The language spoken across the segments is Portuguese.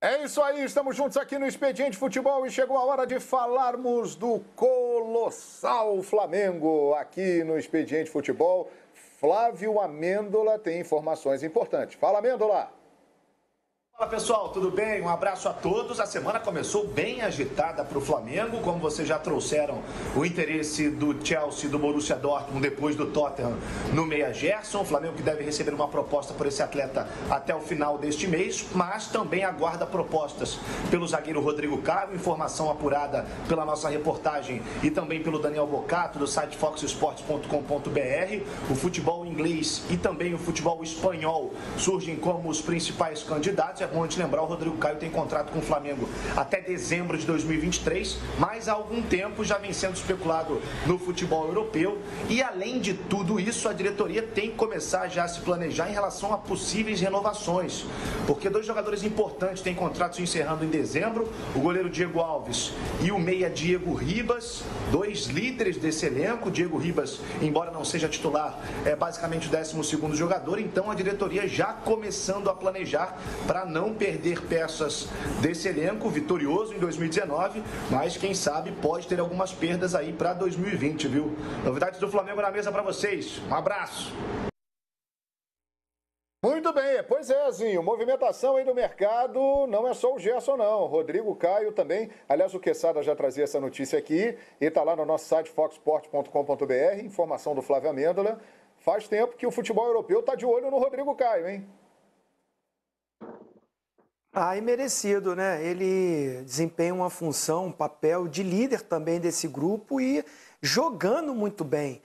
É isso aí, estamos juntos aqui no Expediente Futebol e chegou a hora de falarmos do colossal Flamengo aqui no Expediente Futebol. Flávio Amêndola tem informações importantes. Fala, Amêndola! Fala pessoal, tudo bem? Um abraço a todos. A semana começou bem agitada para o Flamengo, como vocês já trouxeram o interesse do Chelsea, do Borussia Dortmund depois do Tottenham no meia Gerson. O Flamengo que deve receber uma proposta por esse atleta até o final deste mês, mas também aguarda propostas pelo zagueiro Rodrigo Caro, informação apurada pela nossa reportagem e também pelo Daniel Bocato do site foxesports.com.br. O futebol inglês e também o futebol espanhol surgem como os principais candidatos é bom a lembrar, o Rodrigo Caio tem contrato com o Flamengo até dezembro de 2023, mas há algum tempo já vem sendo especulado no futebol europeu. E além de tudo isso, a diretoria tem que começar já a se planejar em relação a possíveis renovações, porque dois jogadores importantes têm contratos encerrando em dezembro, o goleiro Diego Alves e o meia Diego Ribas, dois líderes desse elenco. Diego Ribas, embora não seja titular, é basicamente o 12 jogador, então a diretoria já começando a planejar para não não perder peças desse elenco vitorioso em 2019, mas quem sabe pode ter algumas perdas aí para 2020, viu? Novidades do Flamengo na mesa para vocês. Um abraço. Muito bem, pois é, Zinho. Movimentação aí do mercado não é só o Gerson, não. Rodrigo Caio também. Aliás, o Quesada já trazia essa notícia aqui e está lá no nosso site foxport.com.br. Informação do Flávio Amêndola. Faz tempo que o futebol europeu está de olho no Rodrigo Caio, hein? Ah, e é merecido, né? Ele desempenha uma função, um papel de líder também desse grupo e jogando muito bem.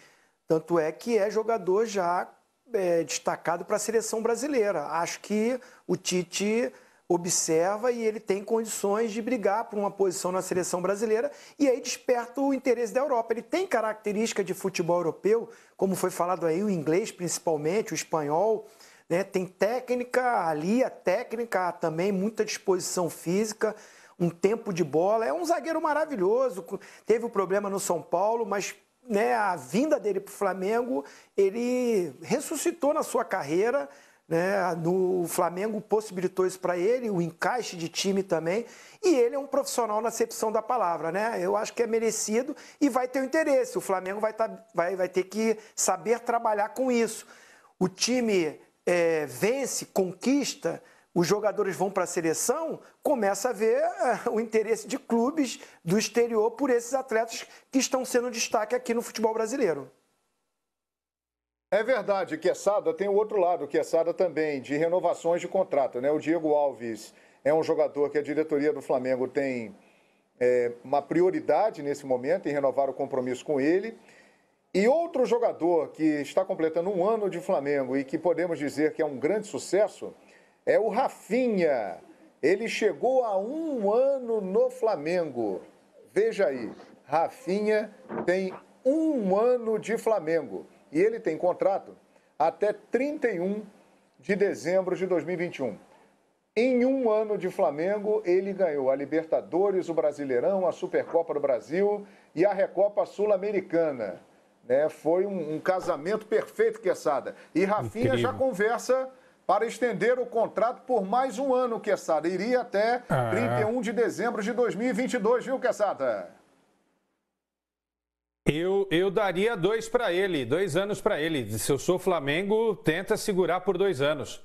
Tanto é que é jogador já é, destacado para a seleção brasileira. Acho que o Tite observa e ele tem condições de brigar por uma posição na seleção brasileira e aí desperta o interesse da Europa. Ele tem característica de futebol europeu, como foi falado aí, o inglês principalmente, o espanhol. Né? Tem técnica ali, a técnica também, muita disposição física, um tempo de bola. É um zagueiro maravilhoso. Teve o um problema no São Paulo, mas né, a vinda dele para o Flamengo, ele ressuscitou na sua carreira. Né? No, o Flamengo possibilitou isso para ele, o encaixe de time também. E ele é um profissional na acepção da palavra, né? Eu acho que é merecido e vai ter o interesse. O Flamengo vai, tá, vai, vai ter que saber trabalhar com isso. O time é, vence, conquista, os jogadores vão para a seleção, começa a ver é, o interesse de clubes do exterior por esses atletas que estão sendo destaque aqui no futebol brasileiro. É verdade, que sada tem o outro lado, que sada também, de renovações de contrato. Né? O Diego Alves é um jogador que a diretoria do Flamengo tem é, uma prioridade nesse momento em renovar o compromisso com ele. E outro jogador que está completando um ano de Flamengo e que podemos dizer que é um grande sucesso é o Rafinha. Ele chegou a um ano no Flamengo. Veja aí, Rafinha tem um ano de Flamengo e ele tem contrato até 31 de dezembro de 2021. Em um ano de Flamengo, ele ganhou a Libertadores, o Brasileirão, a Supercopa do Brasil e a Recopa Sul-Americana. Né? Foi um, um casamento perfeito, Queçada. E Rafinha Incrível. já conversa para estender o contrato por mais um ano, Queçada. Iria até ah. 31 de dezembro de 2022, viu, Queçada? Eu, eu daria dois para ele, dois anos para ele. Se eu sou Flamengo, tenta segurar por dois anos.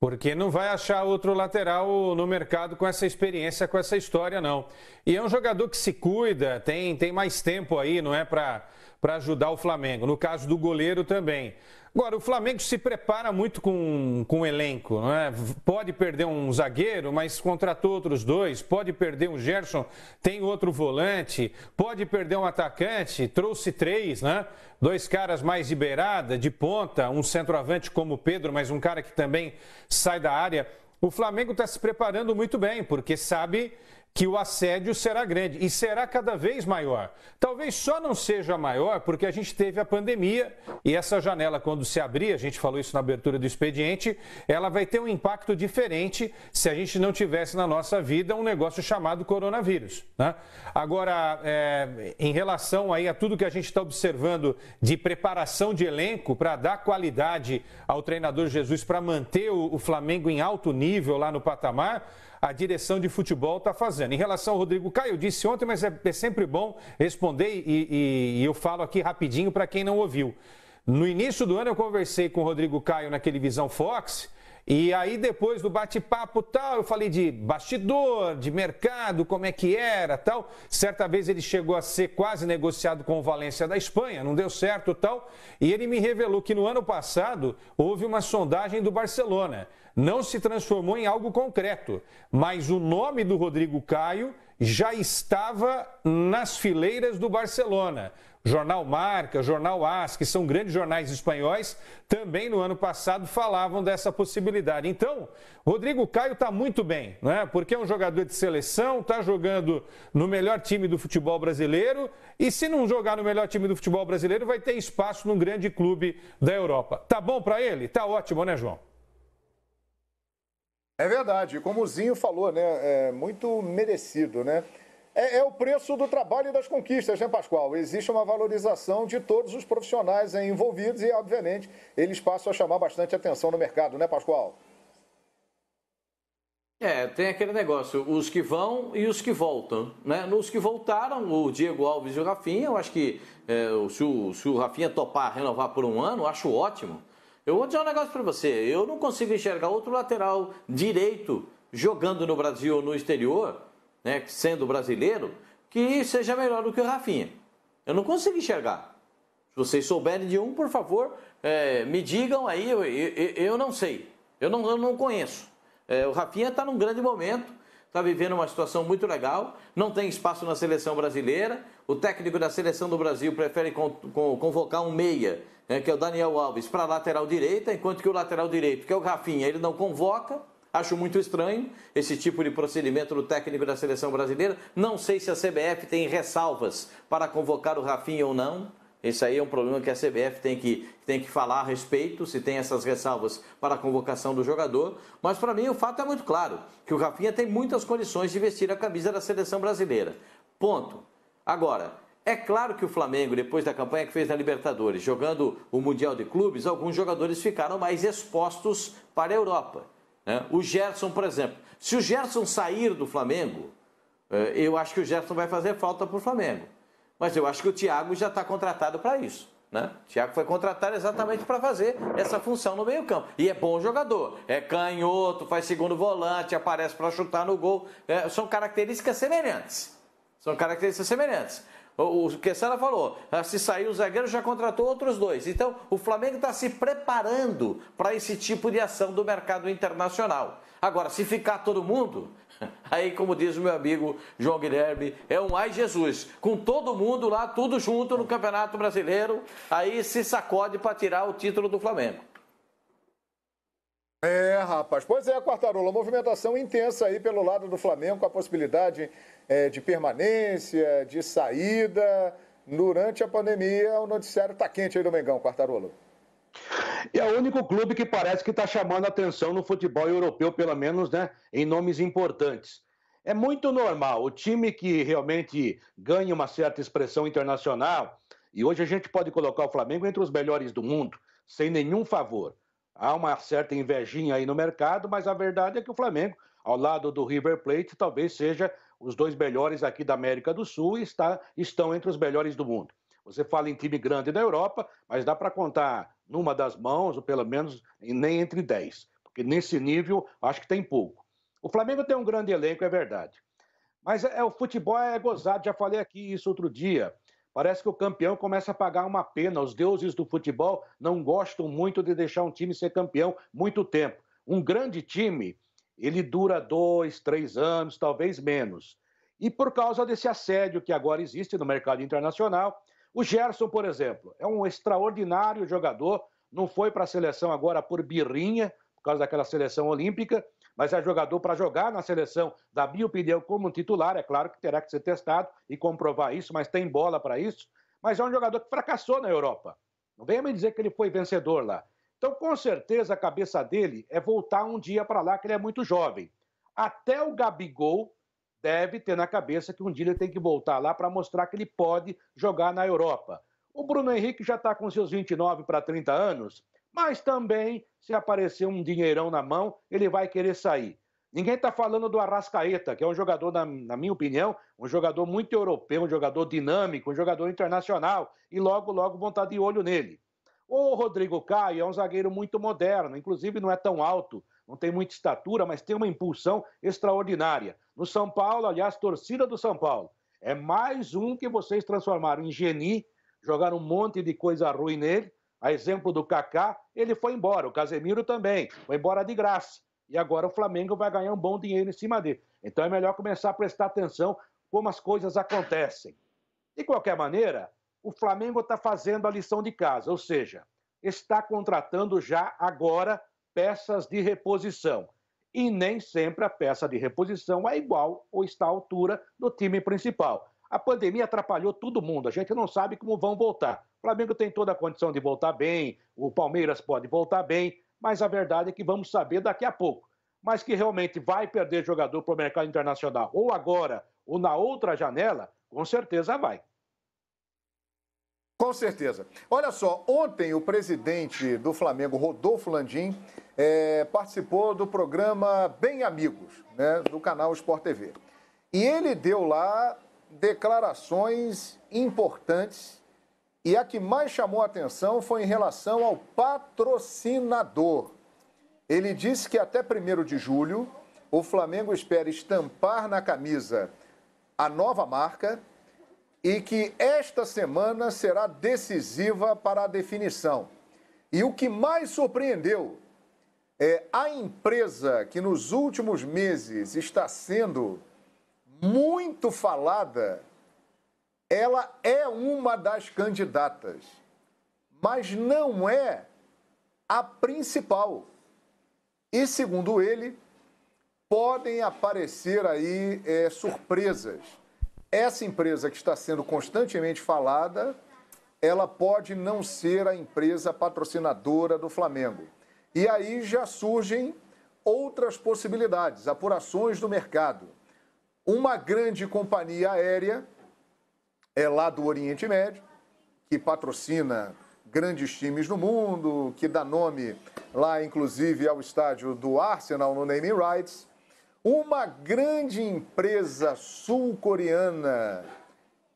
Porque não vai achar outro lateral no mercado com essa experiência, com essa história, não. E é um jogador que se cuida, tem, tem mais tempo aí, não é para para ajudar o Flamengo. No caso do goleiro também. Agora, o Flamengo se prepara muito com, com o elenco, não é? Pode perder um zagueiro, mas contratou outros dois. Pode perder um Gerson, tem outro volante. Pode perder um atacante, trouxe três, né? Dois caras mais de beirada, de ponta, um centroavante como o Pedro, mas um cara que também sai da área. O Flamengo está se preparando muito bem, porque sabe que o assédio será grande e será cada vez maior. Talvez só não seja maior porque a gente teve a pandemia e essa janela, quando se abrir, a gente falou isso na abertura do expediente, ela vai ter um impacto diferente se a gente não tivesse na nossa vida um negócio chamado coronavírus. Né? Agora, é, em relação aí a tudo que a gente está observando de preparação de elenco para dar qualidade ao treinador Jesus para manter o, o Flamengo em alto nível lá no patamar, a direção de futebol está fazendo. Em relação ao Rodrigo Caio, eu disse ontem, mas é, é sempre bom responder e, e, e eu falo aqui rapidinho para quem não ouviu. No início do ano eu conversei com o Rodrigo Caio naquele Visão Fox. E aí, depois do bate-papo tal, eu falei de bastidor, de mercado, como é que era tal. Certa vez ele chegou a ser quase negociado com o Valência da Espanha, não deu certo tal. E ele me revelou que no ano passado houve uma sondagem do Barcelona não se transformou em algo concreto, mas o nome do Rodrigo Caio já estava nas fileiras do Barcelona. Jornal Marca, Jornal As, que são grandes jornais espanhóis, também no ano passado falavam dessa possibilidade. Então, Rodrigo Caio está muito bem, né? porque é um jogador de seleção, está jogando no melhor time do futebol brasileiro, e se não jogar no melhor time do futebol brasileiro, vai ter espaço num grande clube da Europa. Tá bom para ele? Tá ótimo, né, João? É verdade, como o Zinho falou, né? É muito merecido, né? É, é, o preço do trabalho e das conquistas, né, Pascoal? Existe uma valorização de todos os profissionais envolvidos e, obviamente, eles passam a chamar bastante atenção no mercado, né, Pascoal? É, tem aquele negócio, os que vão e os que voltam, né? Nos que voltaram, o Diego Alves e o Rafinha, eu acho que é, se, o, se o Rafinha topar renovar por um ano, acho ótimo. Eu vou dizer um negócio para você, eu não consigo enxergar outro lateral direito jogando no Brasil ou no exterior, né, sendo brasileiro, que seja melhor do que o Rafinha. Eu não consigo enxergar. Se vocês souberem de um, por favor, é, me digam aí, eu, eu, eu, não sei, eu não, eu não conheço. É, o Rafinha está num grande momento, está vivendo uma situação muito legal, não tem espaço na seleção brasileira. O técnico da seleção do Brasil prefere convocar um meia né, que é o Daniel Alves, para a lateral direita, enquanto que o lateral direito, que é o Rafinha, ele não convoca. Acho muito estranho esse tipo de procedimento do técnico da seleção brasileira. Não sei se a CBF tem ressalvas para convocar o Rafinha ou não. Esse aí é um problema que a CBF tem que, tem que falar a respeito, se tem essas ressalvas para a convocação do jogador. Mas para mim o fato é muito claro, que o Rafinha tem muitas condições de vestir a camisa da seleção brasileira. Ponto. Agora, é claro que o Flamengo, depois da campanha que fez na Libertadores, jogando o Mundial de Clubes, alguns jogadores ficaram mais expostos para a Europa. Né? O Gerson, por exemplo. Se o Gerson sair do Flamengo, eh, eu acho que o Gerson vai fazer falta para o Flamengo. Mas eu acho que o Thiago já está contratado para isso. Né? O Thiago foi contratado exatamente para fazer essa função no meio-campo. E é bom jogador. É canhoto, faz segundo volante, aparece para chutar no gol. É, são características semelhantes. São características semelhantes. O que a Sara falou, ah, se sair o zagueiro já contratou outros dois. Então, o Flamengo está se preparando para esse tipo de ação do mercado internacional. Agora, se ficar todo mundo, aí como diz o meu amigo João Guilherme, é um ai Jesus, com todo mundo lá, tudo junto no Campeonato Brasileiro, aí se sacode para tirar o título do Flamengo. É, rapaz. Pois é, Quartarola, movimentação intensa aí pelo lado do Flamengo, com a possibilidade é, de permanência, de saída. Durante a pandemia, o noticiário está quente aí do Mengão, Quartarolo. E é o único clube que parece que está chamando atenção no futebol europeu, pelo menos, né? Em nomes importantes. É muito normal. O time que realmente ganha uma certa expressão internacional, e hoje a gente pode colocar o Flamengo entre os melhores do mundo, sem nenhum favor. Há uma certa invejinha aí no mercado, mas a verdade é que o Flamengo, ao lado do River Plate, talvez seja os dois melhores aqui da América do Sul e está, estão entre os melhores do mundo. Você fala em time grande da Europa, mas dá para contar numa das mãos, ou pelo menos nem entre dez, porque nesse nível acho que tem pouco. O Flamengo tem um grande elenco, é verdade. Mas é, é o futebol é gozado, já falei aqui isso outro dia. Parece que o campeão começa a pagar uma pena. Os deuses do futebol não gostam muito de deixar um time ser campeão muito tempo. Um grande time, ele dura dois, três anos, talvez menos. E por causa desse assédio que agora existe no mercado internacional, o Gerson, por exemplo, é um extraordinário jogador, não foi para a seleção agora por birrinha, por causa daquela seleção olímpica, mas é jogador para jogar na seleção, da minha opinião, como titular. É claro que terá que ser testado e comprovar isso, mas tem bola para isso. Mas é um jogador que fracassou na Europa. Não venha me dizer que ele foi vencedor lá. Então, com certeza, a cabeça dele é voltar um dia para lá, que ele é muito jovem. Até o Gabigol deve ter na cabeça que um dia ele tem que voltar lá para mostrar que ele pode jogar na Europa. O Bruno Henrique já está com seus 29 para 30 anos mas também, se aparecer um dinheirão na mão, ele vai querer sair. Ninguém está falando do Arrascaeta, que é um jogador, na, na, minha opinião, um jogador muito europeu, um jogador dinâmico, um jogador internacional, e logo, logo vão estar tá de olho nele. O Rodrigo Caio é um zagueiro muito moderno, inclusive não é tão alto, não tem muita estatura, mas tem uma impulsão extraordinária. No São Paulo, aliás, torcida do São Paulo, é mais um que vocês transformaram em geni, jogaram um monte de coisa ruim nele, a exemplo do Kaká, ele foi embora, o Casemiro também, foi embora de graça. E agora o Flamengo vai ganhar um bom dinheiro em cima dele. Então é melhor começar a prestar atenção como as coisas acontecem. De qualquer maneira, o Flamengo está fazendo a lição de casa, ou seja, está contratando já agora peças de reposição. E nem sempre a peça de reposição é igual ou está à altura do time principal. A pandemia atrapalhou todo mundo, a gente não sabe como vão voltar. O Flamengo tem toda a condição de voltar bem, o Palmeiras pode voltar bem, mas a verdade é que vamos saber daqui a pouco. Mas que realmente vai perder jogador para o mercado internacional, ou agora, ou na outra janela, com certeza vai. Com certeza. Olha só, ontem o presidente do Flamengo, Rodolfo Landim, é, participou do programa Bem Amigos, né, do canal Sport TV. E ele deu lá declarações importantes e a que mais chamou a atenção foi em relação ao patrocinador. Ele disse que até 1 de julho o Flamengo espera estampar na camisa a nova marca e que esta semana será decisiva para a definição. E o que mais surpreendeu é a empresa que nos últimos meses está sendo muito falada ela é uma das candidatas, mas não é a principal. E, segundo ele, podem aparecer aí é, surpresas. Essa empresa que está sendo constantemente falada, ela pode não ser a empresa patrocinadora do Flamengo. E aí já surgem outras possibilidades, apurações do mercado. Uma grande companhia aérea é lá do Oriente Médio, que patrocina grandes times no mundo, que dá nome lá, inclusive, ao estádio do Arsenal no naming rights. Uma grande empresa sul-coreana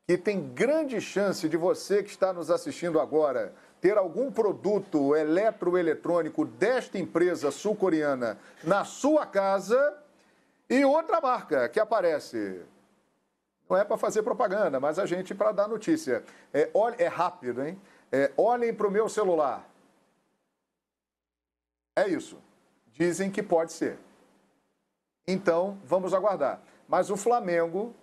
que tem grande chance de você que está nos assistindo agora ter algum produto eletroeletrônico desta empresa sul-coreana na sua casa e outra marca que aparece não é para fazer propaganda, mas a gente para dar notícia. É, olha, é rápido, hein? É, olhem para o meu celular. É isso. Dizem que pode ser. Então, vamos aguardar. Mas o Flamengo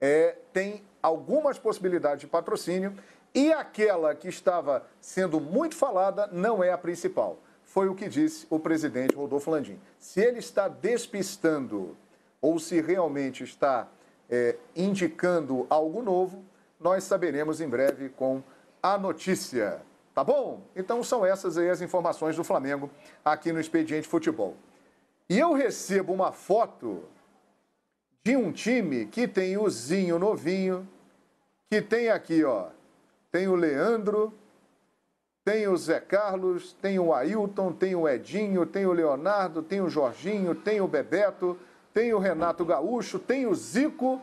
é, tem algumas possibilidades de patrocínio e aquela que estava sendo muito falada não é a principal. Foi o que disse o presidente Rodolfo Landim. Se ele está despistando ou se realmente está é, indicando algo novo, nós saberemos em breve com a notícia. Tá bom? Então são essas aí as informações do Flamengo aqui no Expediente Futebol. E eu recebo uma foto de um time que tem o Zinho novinho, que tem aqui, ó, tem o Leandro, tem o Zé Carlos, tem o Ailton, tem o Edinho, tem o Leonardo, tem o Jorginho, tem o Bebeto, tem o Renato Gaúcho, tem o Zico